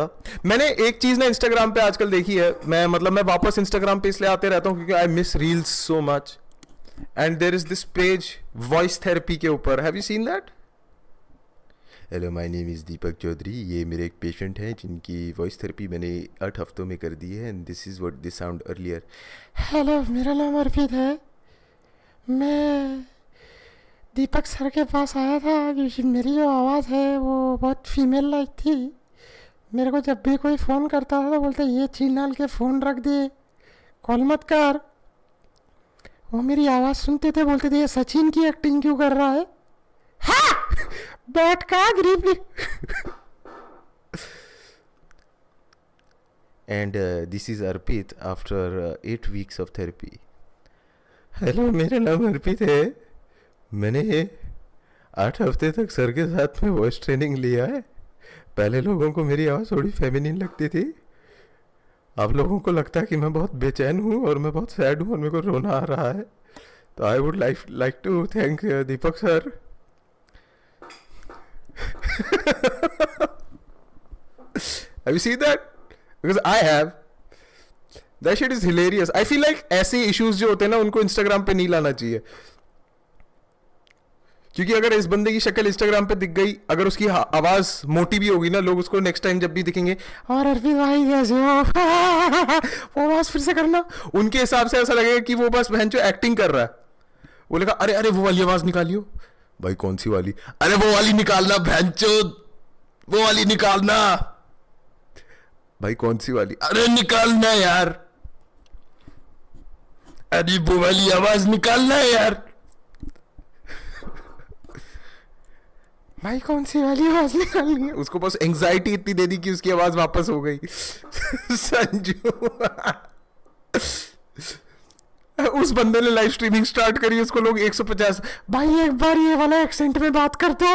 मैंने एक चीज ना इंस्टाग्राम पे आजकल देखी है मैं मतलब मैं वापस इंस्टाग्राम पे इसलिए आते रहता हूँ क्योंकि I miss reels so much and there is this page voice therapy के ऊपर have you seen that hello my name is Deepak Chaudhary ये मेरे एक पेशेंट हैं जिनकी वॉइस थेरेपी मैंने आठ हफ्तों में कर दी है and this is what this sound earlier hello मेरा नाम अर्पित है मैं दीपक सर के पास आया था क्योंकि मेरी जो आवाज़ है वो बहुत फीमेल लाइक थी मेरे को जब भी कोई फ़ोन करता था तो बोलते ये चीनाल के फ़ोन रख दे कॉल मत कर वो मेरी आवाज़ सुनते थे बोलते थे ये सचिन की एक्टिंग क्यों कर रहा है हाँ बैठ का गरीब and this is Arpit after eight weeks of therapy hello मेरा नाम अर्पित है मैंने आठ हफ्ते तक सर के साथ में वॉइस ट्रेनिंग लिया है पहले लोगों को मेरी आवाज़ थोड़ी फेमिनिन लगती थी अब लोगों को लगता है कि मैं बहुत बेचैन हूँ और मैं बहुत सैड हूँ और मेरे को रोना आ रहा है तो I would like like to thank Deepak sir Have you seen that? Because I have. That shit is hilarious. I feel like ऐसे इश्यूज जो होते हैं ना उनको इंस्टाग्राम पे नहीं लाना चाहिए क्योंकि अगर इस बंदे की शक्ल इंस्टाग्राम पे दिख गई अगर उसकी आवाज मोटी भी होगी ना लोग उसको नेक्स्ट टाइम जब भी दिखेंगे और अरबी भाई कैसे हो वो आवाज फिर से करना उनके हिसाब से ऐसा लगेगा कि वो बस बहन जो एक्टिंग कर रहा है वो अरे अरे वो वाली आवाज निकालियो भाई कौन सी वाली अरे वो वाली निकालना बहन वो वाली निकालना भाई कौन सी वाली अरे निकालना यार अरे वो वाली आवाज निकालना यार भाई कौन सी वाली आवाज निकालनी है उसको बस एंजाइटी इतनी दे दी कि उसकी आवाज वापस हो गई संजू उस बंदे ने लाइव स्ट्रीमिंग स्टार्ट करी उसको लोग 150 भाई एक बार ये वाला एक्सेंट में बात कर दो